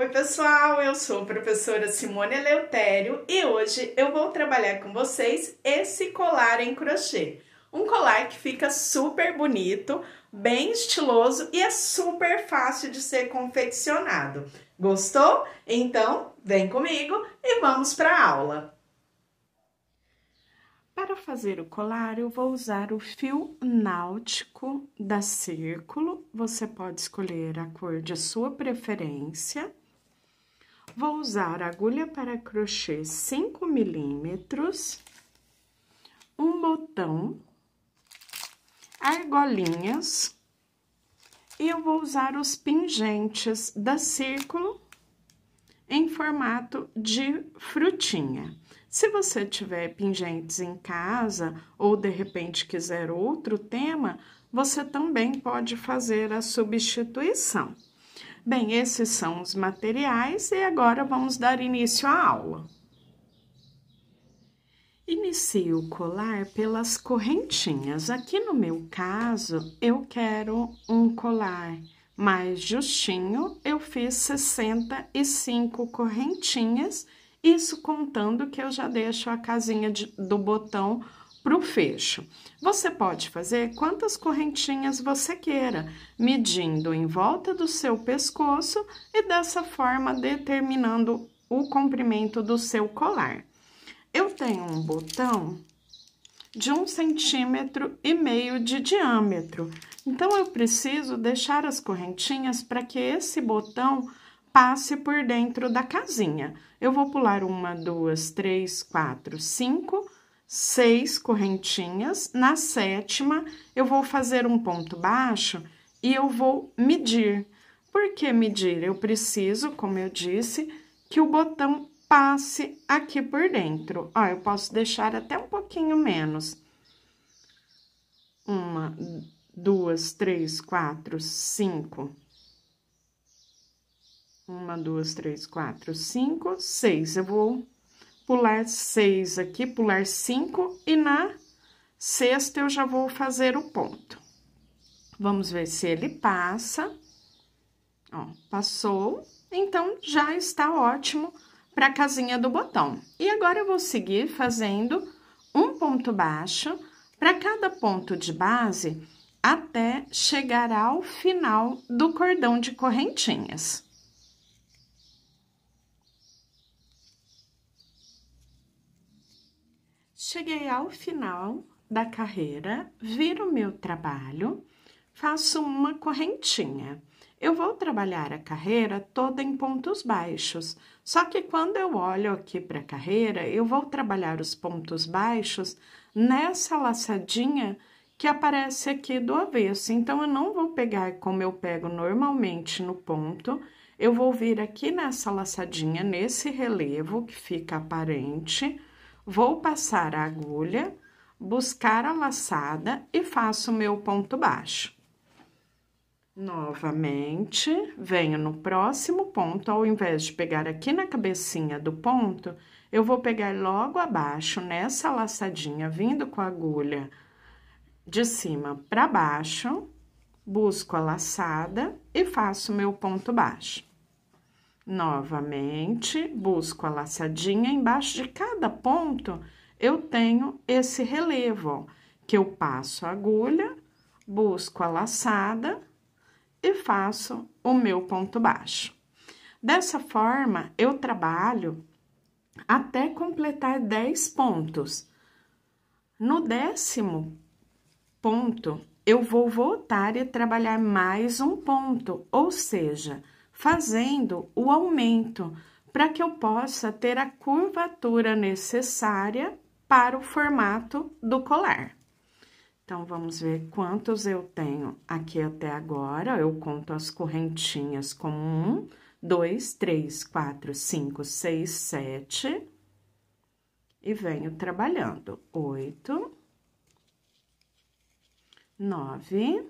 Oi, pessoal, eu sou a professora Simone Eleutério e hoje eu vou trabalhar com vocês esse colar em crochê. Um colar que fica super bonito, bem estiloso e é super fácil de ser confeccionado. Gostou? Então, vem comigo e vamos para a aula. Para fazer o colar, eu vou usar o fio náutico da Círculo. Você pode escolher a cor de sua preferência. Vou usar agulha para crochê 5 milímetros, um botão, argolinhas, e eu vou usar os pingentes da círculo em formato de frutinha. Se você tiver pingentes em casa ou de repente quiser outro tema, você também pode fazer a substituição. Bem, esses são os materiais e agora vamos dar início à aula. Inicie o colar pelas correntinhas. Aqui no meu caso, eu quero um colar mais justinho. Eu fiz 65 correntinhas, isso contando que eu já deixo a casinha de, do botão para o fecho. Você pode fazer quantas correntinhas você queira, medindo em volta do seu pescoço e dessa forma determinando o comprimento do seu colar. Eu tenho um botão de um centímetro e meio de diâmetro, então eu preciso deixar as correntinhas para que esse botão passe por dentro da casinha. Eu vou pular uma, duas, três, quatro, cinco seis correntinhas. Na sétima, eu vou fazer um ponto baixo e eu vou medir. Por que medir? Eu preciso, como eu disse, que o botão passe aqui por dentro. Ó, eu posso deixar até um pouquinho menos. Uma, duas, três, quatro, cinco. Uma, duas, três, quatro, cinco, seis. Eu vou pular seis aqui, pular cinco, e na sexta eu já vou fazer o ponto. Vamos ver se ele passa. Ó, passou. Então, já está ótimo para a casinha do botão. E agora, eu vou seguir fazendo um ponto baixo para cada ponto de base até chegar ao final do cordão de correntinhas. Cheguei ao final da carreira, viro meu trabalho, faço uma correntinha. Eu vou trabalhar a carreira toda em pontos baixos, só que quando eu olho aqui para a carreira, eu vou trabalhar os pontos baixos nessa laçadinha que aparece aqui do avesso. Então, eu não vou pegar como eu pego normalmente no ponto, eu vou vir aqui nessa laçadinha, nesse relevo que fica aparente, Vou passar a agulha, buscar a laçada e faço meu ponto baixo. Novamente, venho no próximo ponto, ao invés de pegar aqui na cabecinha do ponto, eu vou pegar logo abaixo nessa laçadinha, vindo com a agulha de cima para baixo, busco a laçada e faço meu ponto baixo. Novamente, busco a laçadinha embaixo de cada ponto, eu tenho esse relevo, ó, que eu passo a agulha, busco a laçada e faço o meu ponto baixo. Dessa forma, eu trabalho até completar 10 pontos. No décimo ponto, eu vou voltar e trabalhar mais um ponto, ou seja, fazendo o aumento para que eu possa ter a curvatura necessária para o formato do colar. Então, vamos ver quantos eu tenho aqui até agora. Eu conto as correntinhas como um, dois, três, quatro, cinco, seis, sete. E venho trabalhando. Oito. Nove.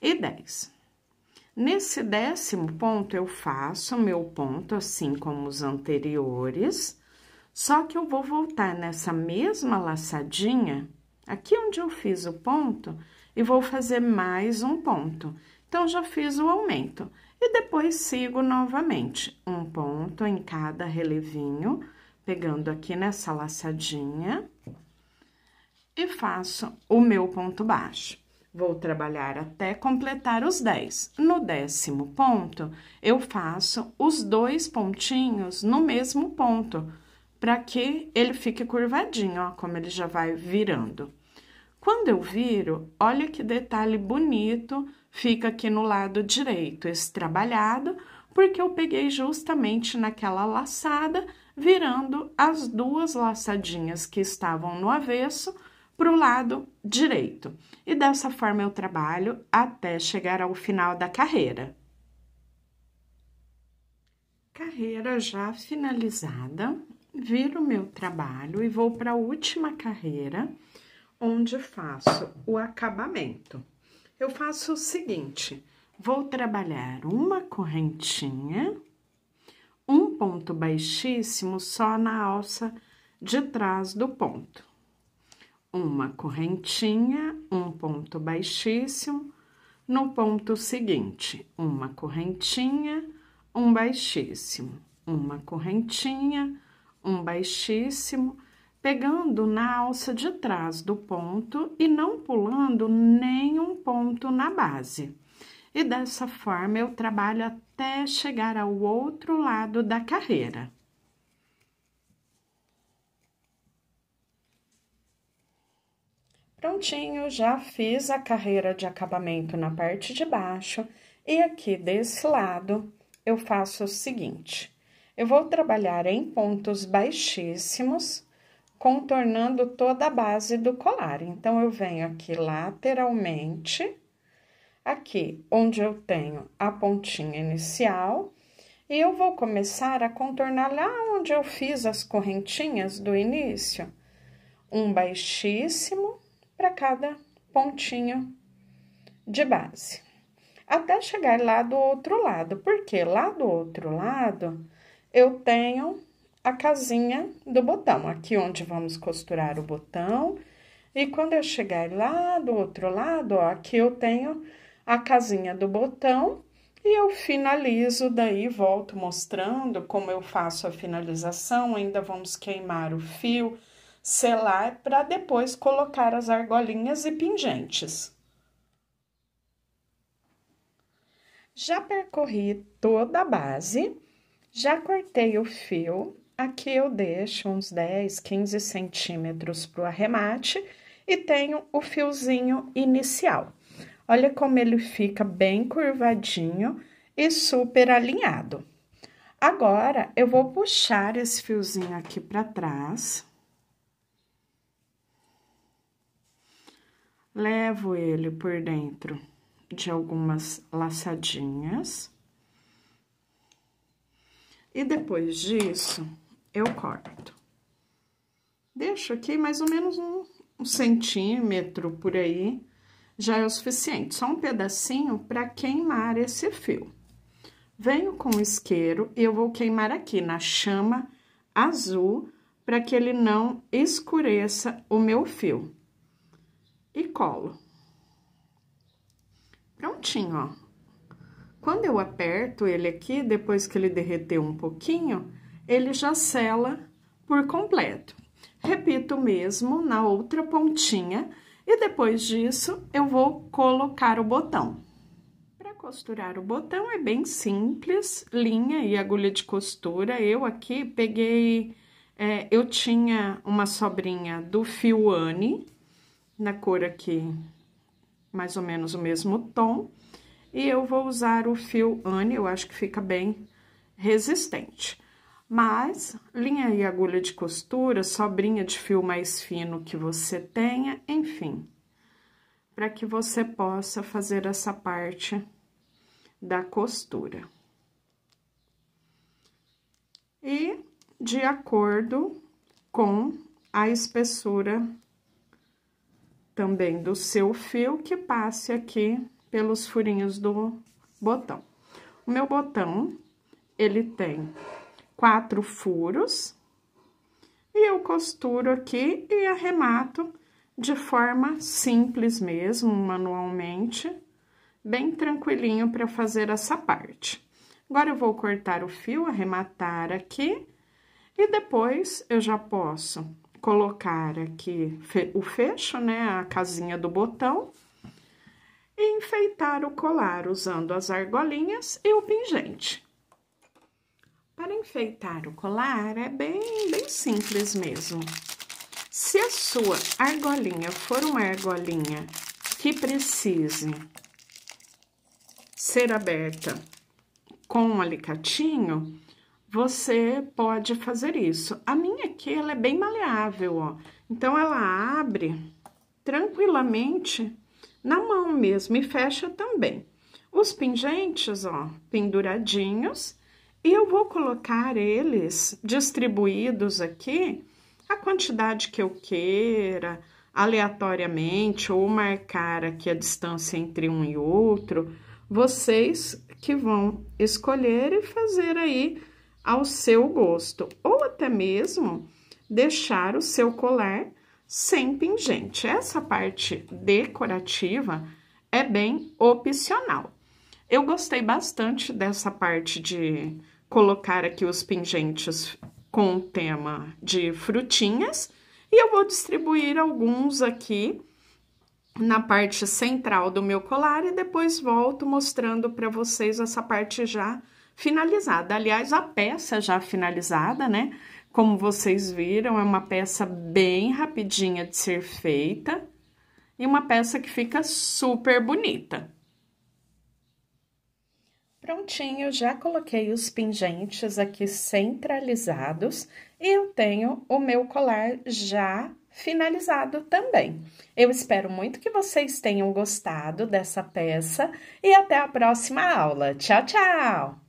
e 10. Nesse décimo ponto, eu faço meu ponto, assim como os anteriores, só que eu vou voltar nessa mesma laçadinha, aqui onde eu fiz o ponto, e vou fazer mais um ponto. Então, já fiz o aumento. E depois, sigo novamente, um ponto em cada relevinho, pegando aqui nessa laçadinha, e faço o meu ponto baixo. Vou trabalhar até completar os 10. No décimo ponto, eu faço os dois pontinhos no mesmo ponto, para que ele fique curvadinho, ó, como ele já vai virando. Quando eu viro, olha que detalhe bonito fica aqui no lado direito, esse trabalhado, porque eu peguei justamente naquela laçada, virando as duas laçadinhas que estavam no avesso, para o lado direito. E dessa forma eu trabalho até chegar ao final da carreira. Carreira já finalizada, viro meu trabalho e vou para a última carreira, onde faço o acabamento. Eu faço o seguinte: vou trabalhar uma correntinha, um ponto baixíssimo só na alça de trás do ponto uma correntinha, um ponto baixíssimo, no ponto seguinte, uma correntinha, um baixíssimo, uma correntinha, um baixíssimo, pegando na alça de trás do ponto e não pulando nenhum ponto na base. E dessa forma eu trabalho até chegar ao outro lado da carreira. Prontinho, já fiz a carreira de acabamento na parte de baixo e aqui desse lado eu faço o seguinte. Eu vou trabalhar em pontos baixíssimos, contornando toda a base do colar. Então, eu venho aqui lateralmente, aqui onde eu tenho a pontinha inicial, e eu vou começar a contornar lá onde eu fiz as correntinhas do início. Um baixíssimo, para cada pontinho de base, até chegar lá do outro lado, porque lá do outro lado eu tenho a casinha do botão, aqui onde vamos costurar o botão, e quando eu chegar lá do outro lado, ó, aqui eu tenho a casinha do botão e eu finalizo, daí volto mostrando como eu faço a finalização, ainda vamos queimar o fio selar para depois colocar as argolinhas e pingentes. Já percorri toda a base, já cortei o fio. Aqui eu deixo uns 10, 15 centímetros para o arremate e tenho o fiozinho inicial. Olha como ele fica bem curvadinho e super alinhado. Agora, eu vou puxar esse fiozinho aqui para trás levo ele por dentro de algumas laçadinhas. E depois disso, eu corto. Deixo aqui mais ou menos um, um centímetro por aí, já é o suficiente. Só um pedacinho para queimar esse fio. Venho com o isqueiro e eu vou queimar aqui na chama azul, para que ele não escureça o meu fio e colo. Prontinho, ó. Quando eu aperto ele aqui, depois que ele derreteu um pouquinho, ele já sela por completo. Repito o mesmo na outra pontinha e depois disso eu vou colocar o botão. Para costurar o botão é bem simples, linha e agulha de costura. Eu aqui peguei, é, eu tinha uma sobrinha do fio Anne, na cor aqui, mais ou menos o mesmo tom. E eu vou usar o fio Anne, eu acho que fica bem resistente. Mas, linha e agulha de costura, sobrinha de fio mais fino que você tenha, enfim. Para que você possa fazer essa parte da costura. E de acordo com a espessura também do seu fio que passe aqui pelos furinhos do botão. O meu botão, ele tem quatro furos e eu costuro aqui e arremato de forma simples mesmo, manualmente, bem tranquilinho para fazer essa parte. Agora, eu vou cortar o fio, arrematar aqui, e depois eu já posso colocar aqui o fecho, né, a casinha do botão, e enfeitar o colar usando as argolinhas e o pingente. Para enfeitar o colar é bem, bem simples mesmo. Se a sua argolinha for uma argolinha que precise ser aberta com um alicatinho, você pode fazer isso. A minha aqui, ela é bem maleável, ó. Então, ela abre tranquilamente na mão mesmo e fecha também. Os pingentes, ó, penduradinhos, e eu vou colocar eles distribuídos aqui a quantidade que eu queira, aleatoriamente, ou marcar aqui a distância entre um e outro, vocês que vão escolher e fazer aí ao seu gosto, ou até mesmo deixar o seu colar sem pingente. Essa parte decorativa é bem opcional. Eu gostei bastante dessa parte de colocar aqui os pingentes com o tema de frutinhas e eu vou distribuir alguns aqui na parte central do meu colar e depois volto mostrando para vocês essa parte já finalizada. Aliás, a peça já finalizada, né? Como vocês viram, é uma peça bem rapidinha de ser feita e uma peça que fica super bonita. Prontinho, já coloquei os pingentes aqui centralizados e eu tenho o meu colar já finalizado também. Eu espero muito que vocês tenham gostado dessa peça e até a próxima aula. Tchau, tchau!